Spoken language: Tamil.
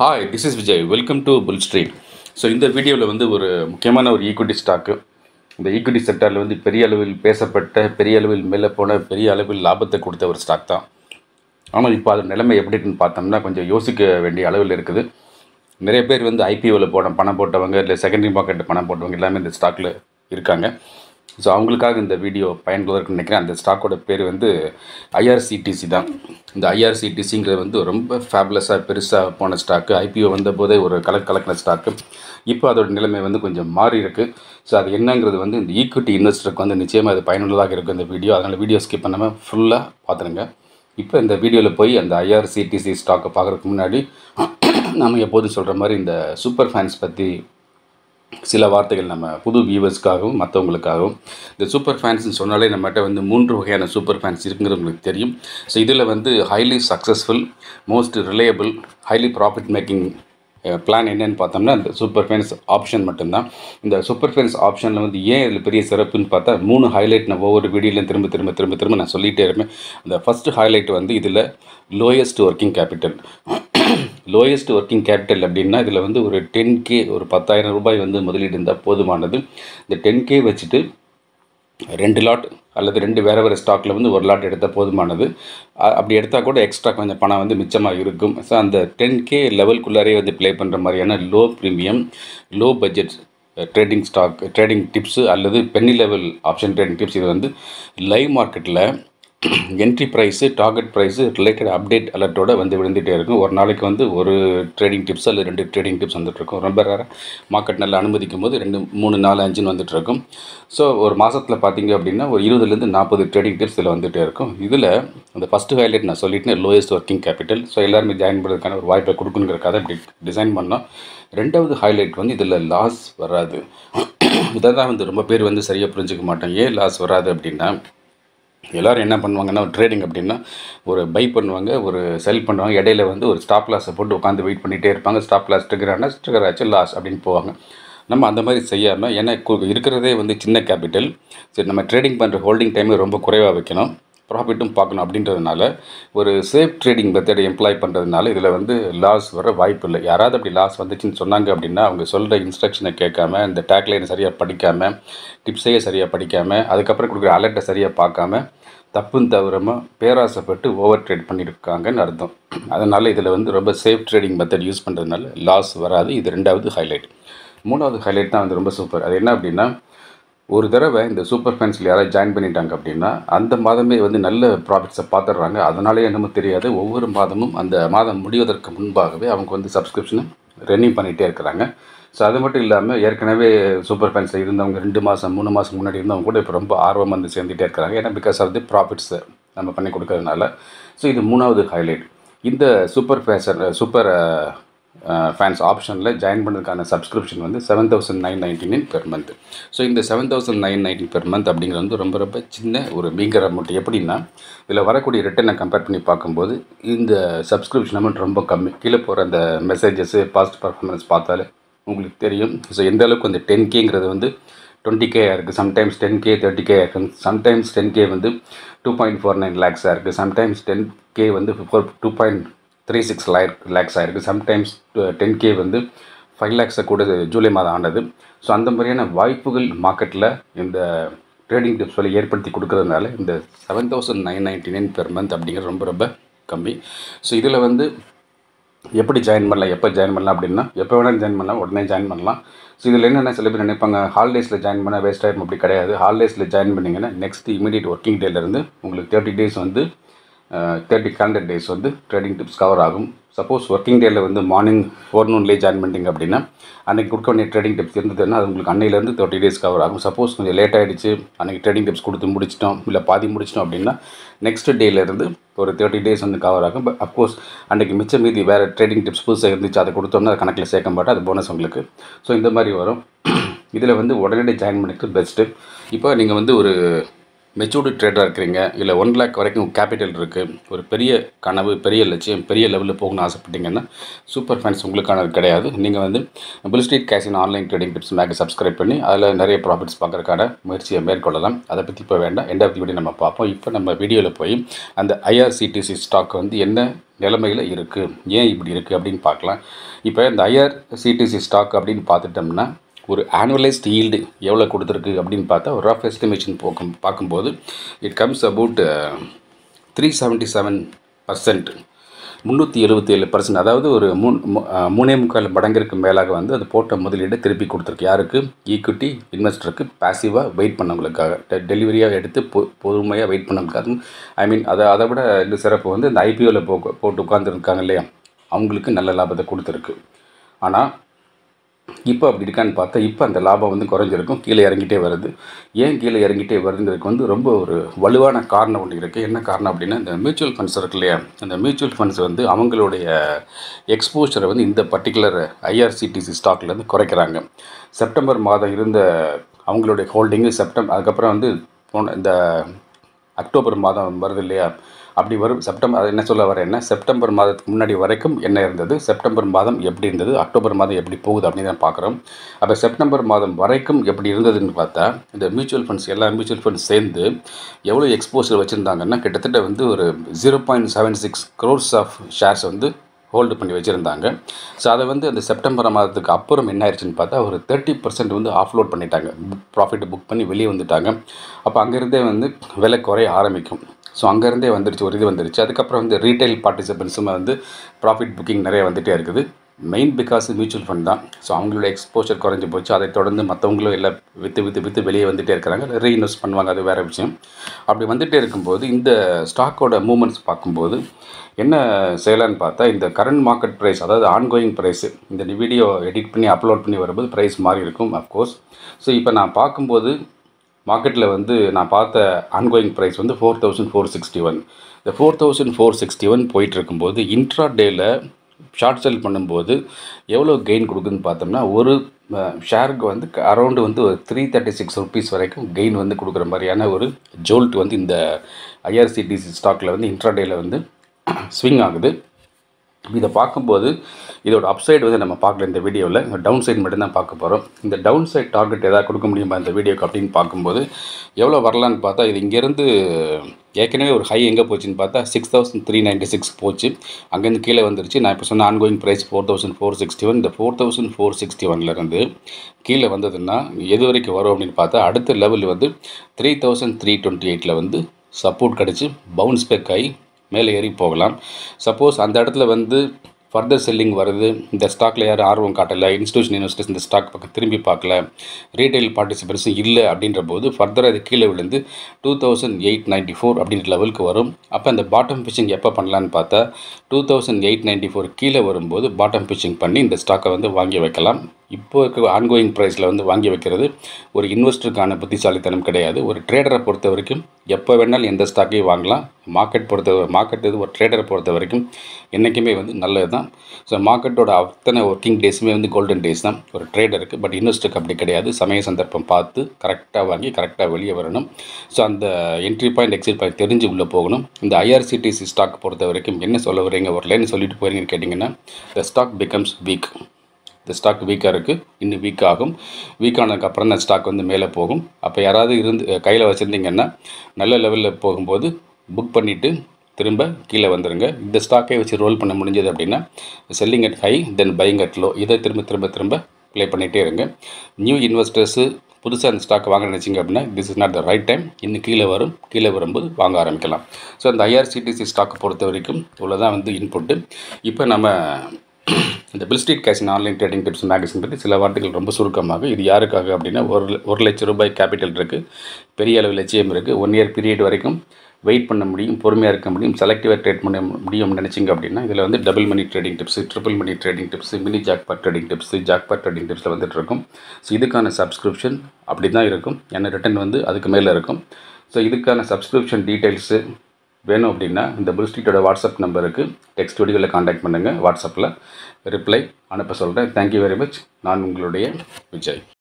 hi this is Vijay welcome to bull street so இந்த வீடியோவில் வந்து ஒரு முக்கியமான ஒரு ஈக்விட்டி ஸ்டாக்கு இந்த ஈக்விட்டி செக்டரில் வந்து பெரிய அளவில் பேசப்பட்ட பெரிய அளவில் மேலே போன பெரிய அளவில் லாபத்தை கொடுத்த ஒரு ஸ்டாக் தான் ஆனால் இப்போ அது நிலைமை எப்படின்னு பார்த்தோம்னா கொஞ்சம் யோசிக்க வேண்டிய அளவில் இருக்குது நிறைய பேர் வந்து ஐபிஓவில் போன பணம் போட்டவங்க இல்லை செகண்டரி மார்க்கெட்டில் பணம் போட்டவங்க எல்லாமே இந்த ஸ்டாக்கில் இருக்காங்க ஸோ அவங்களுக்காக இந்த வீடியோ பயனுள்ளதற்கு நினைக்கிறேன் அந்த ஸ்டாக்கோட பேர் வந்து ஐஆர்சிடிசி தான் இந்த ஐஆர்சிடிசிங்கிறது வந்து ரொம்ப ஃபேப்லஸாக பெருசாக போன ஸ்டாக்கு ஐபிஓ வந்தபோதே ஒரு கலக் கலக்கின ஸ்டாக்கு இப்போ அதோட நிலைமை வந்து கொஞ்சம் மாறி இருக்குது ஸோ அது என்னங்கிறது வந்து இந்த ஈக்விட்டி இன்வெஸ்டருக்கு வந்து நிச்சயமாக அது பயனுள்ளதாக இருக்கும் இந்த வீடியோ அதனால் வீடியோ ஸ்கிப் பண்ணாமல் ஃபுல்லாக பார்த்துருங்க இப்போ இந்த வீடியோவில் போய் அந்த ஐஆர்சிடிசி ஸ்டாக்கை பார்க்குறதுக்கு முன்னாடி நம்ம எப்போதும் சொல்கிற மாதிரி இந்த சூப்பர் ஃபேன்ஸ் பற்றி சில வார்த்தைகள் நம்ம புது வியூவர்ஸ்க்காகவும் மற்றவங்களுக்காகவும் இந்த சூப்பர் ஃபேன்ஸ்னு சொன்னாலே நம்மகிட்ட வந்து மூன்று வகையான சூப்பர் ஃபேன்ஸ் இருக்குங்கிறது உங்களுக்கு தெரியும் ஸோ இதில் வந்து highly successful most reliable highly profit making plan என்னென்னு பார்த்தோம்னா இந்த சூப்பர் ஃபேன்ஸ் ஆப்ஷன் மட்டும்தான் இந்த சூப்பர் ஃபேன்ஸ் ஆப்ஷனில் வந்து ஏன் இதில் பெரிய சிறப்புன்னு பார்த்தா மூணு ஹைலைட் நான் ஒவ்வொரு வீடியோலையும் திரும்ப திரும்ப திரும்ப திரும்ப நான் சொல்லிகிட்டே இருப்பேன் அந்த ஃபஸ்ட்டு ஹைலைட் வந்து இதில் lowest working capital lowest working capital அப்படின்னா இதில் வந்து ஒரு டென் கே ஒரு பத்தாயிரம் ரூபாய் வந்து முதலீடு இருந்தால் போதுமானது இந்த டென் கே வச்சுட்டு ரெண்டு லாட் அல்லது ரெண்டு வேறு வேறு ஸ்டாக்கில் வந்து ஒரு லாட் எடுத்தால் போதுமானது அப்படி எடுத்தால் கூட எக்ஸ்ட்ரா கொஞ்சம் பணம் வந்து மிச்சமாக இருக்கும் ஸோ அந்த டென் கே லெவல்குள்ளாரே வந்து ப்ளே பண்ணுற மாதிரியான low premium low budget trading stock trading tips அல்லது penny level option trading tips இது வந்து லைவ் மார்க்கெட்டில் entry price target price related update அலர்ட்டோட வந்து விழுந்துகிட்டே இருக்கும் ஒரு நாளைக்கு வந்து ஒரு ட்ரேடிங் டிப்ஸ் அல்லது ரெண்டு ட்ரேடிங் டிப்ஸ் வந்துட்டுருக்கும் ரொம்ப ரேராக மார்க்கெட் நல்லா அனுமதிக்கும் போது ரெண்டு மூணு நாலு அஞ்சுன்னு வந்துட்டுருக்கும் ஸோ ஒரு மாதத்தில் பார்த்தீங்க அப்படின்னா ஒரு இருபதுலேருந்து நாற்பது ட்ரேடிங் டிப்ஸ் இதில் வந்துகிட்டே இருக்கும் இதில் அந்த ஃபஸ்ட்டு ஹைலைட் நான் சொல்லிட்டேன் லோயஸ்ட் ஒர்க்கிங் கேபிட்டல் ஸோ எல்லாருமே ஜாயின் பண்ணுறதுக்கான ஒரு வாய்ப்பை கொடுக்குங்கிறக்காக இப்படி டிசைன் பண்ணோம் ரெண்டாவது ஹைலைட் வந்து இதில் லாஸ் வராது இதை தான் வந்து ரொம்ப பேர் வந்து சரியாக புரிஞ்சிக்க மாட்டோம் ஏன் லாஸ் வராது அப்படின்னா எல்லோரும் என்ன பண்ணுவாங்கன்னா ஒரு ட்ரேடிங் அப்படின்னா ஒரு பை பண்ணுவாங்க ஒரு செல் பண்ணுவாங்க இடையில வந்து ஒரு ஸ்டாப் லாஸை போட்டு உட்காந்து வெயிட் பண்ணிகிட்டே இருப்பாங்க ஸ்டாப் லாஸ் ட்ரிகர் ஆனால் ஆச்சு லாஸ் அப்படின்னு போவாங்க நம்ம அந்த மாதிரி செய்யாமல் ஏன்னா இருக்கிறதே வந்து சின்ன கேபிட்டல் சரி நம்ம ட்ரேடிங் பண்ணுற ஹோல்டிங் டைமை ரொம்ப குறைவாக வைக்கணும் ப்ராஃபிட்டும் பார்க்கணும் அப்படின்றதுனால ஒரு சேஃப் ட்ரேடிங் மெத்தடை எம்ப்ளாய் பண்ணுறதுனால இதில் வந்து லாஸ் வர வாய்ப்பு இல்லை யாராவது அப்படி லாஸ் வந்துச்சுன்னு சொன்னாங்க அப்படின்னா அவங்க சொல்கிற இன்ஸ்ட்ரக்ஷனை கேட்காம இந்த டேக்லைனை சரியாக படிக்காமல் டிப்ஸையே சரியாக படிக்காமல் அதுக்கப்புறம் கொடுக்குற அலர்ட்டை சரியாக பார்க்காம தப்பு தவிரமாக பேராசைப்பட்டு ஓவர் ட்ரேட் பண்ணியிருக்காங்கன்னு அர்த்தம் அதனால் இதில் வந்து ரொம்ப சேஃப் ட்ரேடிங் மெத்தட் யூஸ் பண்ணுறதுனால லாஸ் வராது இது ரெண்டாவது ஹைலைட் மூணாவது ஹைலைட் தான் வந்து ரொம்ப சூப்பர் அது என்ன அப்படின்னா ஒரு தடவை இந்த சூப்பர் ஃபேன்ஸில் யாராவது ஜாயின் பண்ணிட்டாங்க அப்படின்னா அந்த மாதமே வந்து நல்ல ப்ராஃபிட்ஸை பார்த்துடுறாங்க அதனாலே என்னமோ தெரியாது ஒவ்வொரு மாதமும் அந்த மாதம் முடிவதற்கு முன்பாகவே அவங்க வந்து சப்ஸ்கிரிப்ஷனை ரெனியூ பண்ணிகிட்டே இருக்கிறாங்க ஸோ அது மட்டும் இல்லாமல் ஏற்கனவே சூப்பர் ஃபேன்ஸில் இருந்தவங்க ரெண்டு மாதம் மூணு மாதம் முன்னாடி இருந்தவங்க கூட இப்போ ரொம்ப ஆர்வம் வந்து சேர்ந்துகிட்டே இருக்கிறாங்க ஏன்னா பிகாஸ் ஆஃப் தி ப்ராஃபிட்ஸை நம்ம பண்ணி கொடுக்கறதுனால ஸோ இது மூணாவது ஹைலைட் இந்த சூப்பர் ஃபேஷன் சூப்பர் ஃபேன்ஸ் ஆப்ஷனில் ஜாயின் பண்ணுறதுக்கான சப்ஸ்கிரிப்ஷன் வந்து seven thousand nine ninety nine per month so இந்த seven thousand nine ninety per month அப்படிங்கிறது வந்து ரொம்ப ரொம்ப சின்ன ஒரு பீங்கர் அமௌண்ட் எப்படின்னா இதில் வரக்கூடிய ரிட்டனை கம்பேர் பண்ணி பார்க்கும்போது இந்த சப்ஸ்கிரிப்ஷன் அமௌண்ட் ரொம்ப கம்மி கீழே போகிற அந்த மெசேஜஸ்ஸு பாஸ்ட் பர்ஃபார்மன்ஸ் பார்த்தாலே உங்களுக்கு தெரியும் ஸோ எந்த அளவுக்கு அந்த டென் கேங்கிறது வந்து டுவெண்ட்டி கே இருக்குது sometimes ten K thirty K இருக்குது சம்டைம்ஸ் டென் கே வந்து டூ பாயிண்ட் ஃபோர் நைன் லேக்ஸாக இருக்குது சம்டைம்ஸ் டென் கே வந்து four two point three six lakh lakhs ஆகிருக்கு சம்டைம்ஸ் டென் கே வந்து ஃபைவ் லேக்ஸை கூட ஜூலை மாதம் ஆண்டது ஸோ அந்த மாதிரியான வாய்ப்புகள் மார்க்கெட்டில் இந்த ட்ரேடிங் டிப்ஸ் வழி ஏற்படுத்தி கொடுக்குறதுனால இந்த seven thousand nine ninety nine per month அப்படிங்கிறது ரொம்ப ரொம்ப கம்மி ஸோ இதில் வந்து எப்படி ஜாயின் பண்ணலாம் எப்போ ஜாயின் பண்ணலாம் அப்படின்னா எப்போ வேணாலும் ஜாயின் பண்ணலாம் உடனே ஜாயின் பண்ணலாம் ஸோ இதில் என்னென்ன சில பேர் நினைப்பாங்க ஹாலிடேஸில் ஜாயின் பண்ணால் வேஸ்ட் ஆகிடும் அப்படி கிடையாது ஹாலிடேஸில் ஜாயின் பண்ணிங்கன்னா நெக்ஸ்ட் இமீடியட் ஒர்க்கிங் டேலேருந்து உங்களுக்கு தேர்ட்டி டேஸ் வந்து தேர்ட்டி கேலண்டர் டேஸ் வந்து ட்ரேடிங் டிப்ஸ் கவர் ஆகும் சப்போஸ் ஒர்க்கிங் டேயில் வந்து மார்னிங் ஃபோர் நூன்லேயே ஜாயின் பண்ணிட்டீங்க அப்படின்னா அன்றைக்கி கொடுக்க வேண்டிய ட்ரேடிங் டிப்ஸ் இருந்ததுன்னா அது உங்களுக்கு அன்னையிலேருந்து தேர்ட்டி டேஸ் கவர் ஆகும் சப்போஸ் கொஞ்சம் லேட் ஆகிடுச்சு அன்றைக்கி ட்ரேடிங் டிப்ஸ் கொடுத்து முடிச்சிட்டோம் இல்லை பாதி முடிச்சிட்டோம் அப்படின்னா நெக்ஸ்ட் டேலேருந்து ஒரு தேர்ட்டி டேஸ் வந்து கவர் ஆகும் பட் அஃப்கோர்ஸ் அன்றைக்கி மிச்சம் மீதி வேறு ட்ரேடிங் டிப்ஸ் புதுசாக இருந்துச்சு அதை கொடுத்தோம்னா அது கணக்கில் சேர்க்க மாட்டோம் அது போனஸ் உங்களுக்கு ஸோ இந்த மாதிரி வரும் இதில் வந்து உடனடி ஜாயின் பண்ணிக்கு பெஸ்ட்டு இப்போ நீங்கள் வந்து ஒரு மெச்சூர்டு ட்ரேடராக இருக்கிறீங்க இல்லை ஒன் லேக் வரைக்கும் கேபிட்டல் இருக்குது ஒரு பெரிய கனவு பெரிய லட்சியம் பெரிய லெவலில் போகணும்னு ஆசைப்பட்டீங்கன்னா சூப்பர் ஃபேன்ஸ் உங்களுக்கானது கிடையாது நீங்கள் வந்து புல்ஸ்ட்ரீட் கேஷின் ஆன்லைன் ட்ரேடிங் டிப்ஸ் மேக்கு சப்ஸ்கிரைப் பண்ணி அதில் நிறைய ப்ராஃபிட்ஸ் பார்க்குறக்கான முயற்சியை மேற்கொள்ளலாம் அதை பற்றி இப்போ வேண்டாம் எண்ட் ஆஃப் வீடியோ நம்ம பார்ப்போம் இப்போ நம்ம வீடியோவில் போய் அந்த ஐஆர்சிடிசி ஸ்டாக் வந்து என்ன நிலைமையில் இருக்குது ஏன் இப்படி இருக்குது அப்படின்னு பார்க்கலாம் இப்போ இந்த ஐஆர்சிடிசி ஸ்டாக் அப்படின்னு பார்த்துட்டோம்னா ஒரு ஆனுவலைஸ்ட் ஈல்டு எவ்வளோ கொடுத்துருக்கு அப்படின்னு பார்த்தா ஒரு ரஃப் எஸ்டிமேஷன் போக்கும் பார்க்கும்போது it comes about three seventy seven percent முந்நூற்றி எழுபத்தி ஏழு பர்சன்ட் அதாவது ஒரு மூணு மூணே முக்கால் மடங்கிற்கு மேலாக வந்து அது போட்ட முதலீடை திருப்பி கொடுத்துருக்கு யாருக்கு ஈக்விட்டி இன்வெஸ்டருக்கு பாசிவாக வெயிட் பண்ணவங்களுக்காக டெலிவரியாக எடுத்து பொ பொறுமையாக வெயிட் பண்ணவங்களுக்காக ஐ மீன் அதை அதை விட இந்த சிறப்பு வந்து இந்த ஐபிஓவில் போ போட்டு உட்காந்துருக்காங்க இல்லையா அவங்களுக்கு நல்ல லாபத்தை கொடுத்துருக்கு ஆனால் இப்போ அப்படி இருக்கான்னு பார்த்தா இப்போ அந்த லாபம் வந்து குறைஞ்சிருக்கும் கீழே இறங்கிட்டே வருது ஏன் கீழே இறங்கிட்டே வருதுங்கிறதுக்கு வந்து ரொம்ப ஒரு வலுவான காரணம் ஒன்று இருக்குது என்ன காரணம் அப்படின்னா இந்த மியூச்சுவல் ஃபண்ட்ஸ் இருக்கு இல்லையா அந்த மியூச்சுவல் ஃபண்ட்ஸ் வந்து அவங்களுடைய எக்ஸ்போஷரை வந்து இந்த பர்டிகுலர் ஐஆர்சிடிசி ஸ்டாக்லேருந்து குறைக்கிறாங்க செப்டம்பர் மாதம் இருந்த அவங்களுடைய ஹோல்டிங்கு செப்டம்பர் அதுக்கப்புறம் வந்து போன இந்த அக்டோபர் மாதம் வருது இல்லையா அப்படி வரும் செப்டம்பர் என்ன சொல்ல வர என்ன செப்டம்பர் மாதத்துக்கு முன்னாடி வரைக்கும் என்ன இருந்தது செப்டம்பர் மாதம் எப்படி இருந்தது அக்டோபர் மாதம் எப்படி போகுது அப்படின்னு தான் பார்க்குறோம் அப்போ செப்டம்பர் மாதம் வரைக்கும் எப்படி இருந்ததுன்னு பார்த்தா இந்த மியூச்சுவல் ஃபண்ட்ஸ் எல்லா மியூச்சுவல் ஃபண்ட்ஸ் சேர்ந்து எவ்வளோ எக்ஸ்போசர் வச்சுருந்தாங்கன்னா கிட்டத்தட்ட வந்து ஒரு zero point seven six crores of shares வந்து ஹோல்டு பண்ணி வச்சுருந்தாங்க ஸோ அதை வந்து அந்த செப்டம்பர் மாதத்துக்கு அப்புறம் என்ன ஆயிடுச்சுன்னு பார்த்தா ஒரு தேர்ட்டி பர்சன்ட் வந்து ஆஃப்லோட் பண்ணிட்டாங்க ப்ராஃபிட் புக் பண்ணி வெளியே வந்துட்டாங்க அப்போ அங்கேருந்தே வந்து விலை குறைய ஆரம்பிக்கும் ஸோ அங்கேருந்தே வந்துருச்சு ஒரு இது வந்துருச்சு அதுக்கப்புறம் வந்து ரீட்டைல் பார்ட்டிசிபென்ட்ஸுமே வந்து ப்ராஃபிட் புக்கிங் நிறைய வந்துகிட்டே இருக்குது மெயின் பிகாஸ் மியூச்சுவல் ஃபண்ட் தான் ஸோ அவங்களோட எக்ஸ்போஷர் குறைஞ்சி போச்சு அதை தொடர்ந்து மற்றவங்களும் எல்லாம் விற்று விற்று விற்று வெளியே வந்துகிட்டே இருக்கிறாங்க ரீஇன்வெஸ்ட் பண்ணுவாங்க அது வேறு விஷயம் அப்படி வந்துகிட்டே இருக்கும்போது இந்த ஸ்டாக்கோட மூமெண்ட்ஸ் பார்க்கும்போது என்ன செய்யலான்னு பார்த்தா இந்த கரண்ட் மார்க்கெட் ப்ரைஸ் அதாவது ஆன்கோயிங் ப்ரைஸ் இந்த வீடியோ எடிட் பண்ணி அப்லோட் பண்ணி வரும்போது ப்ரைஸ் மாறி இருக்கும் அஃப்கோர்ஸ் ஸோ இப்போ நான் பார்க்கும்போது மார்க்கெட்டில் வந்து நான் பார்த்த ஆன்கோயிங் ப்ரைஸ் வந்து four thousand four sixty one இந்த four thousand four sixty one போயிட்டு இருக்கும்போது இன்ட்ரா டேயில் ஷார்ட் செல் பண்ணும்போது எவ்வளோ கெயின் கொடுக்குதுன்னு பார்த்தோம்னா ஒரு ஷேருக்கு வந்து அரௌண்டு வந்து ஒரு த்ரீ தேர்ட்டி சிக்ஸ் ருபீஸ் வரைக்கும் கெயின் வந்து கொடுக்குற மாதிரியான ஒரு ஜோல்ட் வந்து இந்த ஐஆர்சிடிசி ஸ்டாக்கில் வந்து இன்ட்ரா டேவில் வந்து ஸ்விங் ஆகுது இதை பார்க்கும்போது இதோட அப்சைட் வந்து நம்ம பார்க்கல இந்த வீடியோவில் இந்த டவுன் சைடு மட்டும்தான் பார்க்க போகிறோம் இந்த டவுன் சைட் டார்கெட் எதாவது கொடுக்க முடியுமா இந்த வீடியோக்கு அப்படின்னு பார்க்கும்போது எவ்வளோ வரலான்னு பார்த்தா இது இங்கேருந்து ஏற்கனவே ஒரு ஹை எங்கே போச்சுன்னு பார்த்தா six thousand three ninety six போச்சு அங்கேருந்து கீழே வந்துருச்சு நான் இப்போ சொன்ன going price four thousand four sixty one இந்த ஃபோர் தௌசண்ட் ஃபோர் சிக்ஸ்டி ஒன்லேருந்து கீழே வந்ததுன்னா எது வரைக்கும் வரும் அப்படின்னு பார்த்தா அடுத்த லெவல் வந்து த்ரீ தௌசண்ட் த்ரீ டுவெண்ட்டி எயிட்டில் வந்து சப்போர்ட் கிடச்சி பவுன்ஸ் பேக் ஆகி மேலே ஏறி போகலாம் சப்போஸ் அந்த இடத்துல வந்து ஃபர்தர் செல்லிங் வருது இந்த ஸ்டாக்ல யாரும் ஆர்வம் காட்டலை இன்ஸ்டியூஷன் இன்வெஸ்டர்ஸ் இந்த ஸ்டாக் பக்கம் திரும்பி பார்க்கல ரீட்டைல் பார்ட்டிசிபென்ட்ஸும் இல்லை அப்படின்ற போது ஃபர்தராக அது கீழே விழுந்து two thousand eight ninety four அப்படின்ற லெவலுக்கு வரும் அப்போ அந்த பாட்டம் பிச்சிங் எப்போ பண்ணலான்னு பார்த்தா two thousand eight ninety four கீழே வரும்போது பாட்டம் பிச்சிங் பண்ணி இந்த ஸ்டாக்கை வந்து வாங்கி வைக்கலாம் இப்போ இருக்க ஆன்கோயிங் ப்ரைஸில் வந்து வாங்கி வைக்கிறது ஒரு இன்வெஸ்டருக்கான புத்திசாலித்தனம் கிடையாது ஒரு ட்ரேடரை பொறுத்த வரைக்கும் எப்போ வேணாலும் எந்த ஸ்டாக்கையும் வாங்கலாம் மார்க்கெட் பொறுத்த மார்க்கெட் இது ஒரு ட்ரேடரை பொறுத்த வரைக்கும் என்றைக்குமே வந்து நல்லது தான் ஸோ மார்க்கெட்டோட அத்தனை ஒர்க்கிங் டேஸுமே வந்து கோல்டன் டேஸ் தான் ஒரு ட்ரேடருக்கு பட் இன்வெஸ்டருக்கு அப்படி கிடையாது சமய சந்தர்ப்பம் பார்த்து கரெக்டாக வாங்கி கரெக்டாக வெளியே வரணும் ஸோ அந்த என்ட்ரி பாயிண்ட் எக்ஸிட் பாயிண்ட் தெரிஞ்சு உள்ளே போகணும் இந்த ஐஆர்சிடிசி ஸ்டாக் பொறுத்த வரைக்கும் என்ன சொல்ல வரீங்க ஒரு லைன் சொல்லிட்டு போகிறீங்கன்னு கேட்டிங்கன்னா த ஸ்டாக் பிகம்ஸ் வீக் இந்த ஸ்டாக் வீக்காக இருக்குது இன்னும் வீக் ஆகும் வீக் அப்புறம் தான் ஸ்டாக் வந்து மேலே போகும் அப்போ யாராவது இருந்து கையில் வச்சுருந்தீங்கன்னா நல்ல லெவலில் போகும்போது புக் பண்ணிவிட்டு திரும்ப கீழே வந்துடுங்க இந்த ஸ்டாக்கை வச்சு ரோல் பண்ண முடிஞ்சது அப்படின்னா selling at high then buying at low இதை திரும்ப திரும்ப திரும்ப ப்ளே பண்ணிகிட்டே இருங்க நியூ இன்வெஸ்டர்ஸு புதுசாக அந்த ஸ்டாக் வாங்க நினச்சிங்க அப்படின்னா this is not the right time இன்னும் கீழே வரும் கீழே வரும்போது வாங்க ஆரம்பிக்கலாம் ஸோ அந்த ஐஆர்சிடிசி ஸ்டாக்கை பொறுத்த வரைக்கும் இவ்வளோ தான் வந்து இன்புட்டு இப்போ நம்ம இந்த பில் ஸ்ட்ரீட் கேஷின் ஆன்லைன் ட்ரேடிங் டிப்ஸ் மேகசின் பற்றி சில வார்த்தைகள் ரொம்ப சுருக்கமாக இது யாருக்காக அப்படின்னா ஒரு ஒரு லட்சம் ரூபாய் கேபிட்டல் இருக்குது பெரிய அளவு லட்சியம் இருக்குது ஒன் இயர் பீரியட் வரைக்கும் வெயிட் பண்ண முடியும் பொறுமையாக இருக்க முடியும் செலக்டிவாக ட்ரேட் பண்ண முடியும்னு நினச்சிங்க அப்படின்னா இதில் வந்து double money trading tips triple money trading tips mini jackpot trading tips jackpot trading டிப்ஸில் வந்துட்டு இருக்கும் ஸோ இதுக்கான சப்ஸ்கிரிப்ஷன் அப்படி தான் இருக்கும் ஏன்னா ரிட்டன் வந்து அதுக்கு மேலே இருக்கும் ஸோ இதுக்கான சப்ஸ்கிரிப்ஷன் டீட்டெயில்ஸு வேணும் அப்படின்னா இந்த புல்ஸ்ட்ரீட்டோட வாட்ஸ்அப் நம்பருக்கு டெக்ஸ்ட் வடிவில் காண்டாக்ட் பண்ணுங்கள் வாட்ஸ்அப்பில் ரிப்ளை அனுப்ப சொல்கிறேன் தேங்க்யூ வெரி மச் நான் உங்களுடைய விஜய்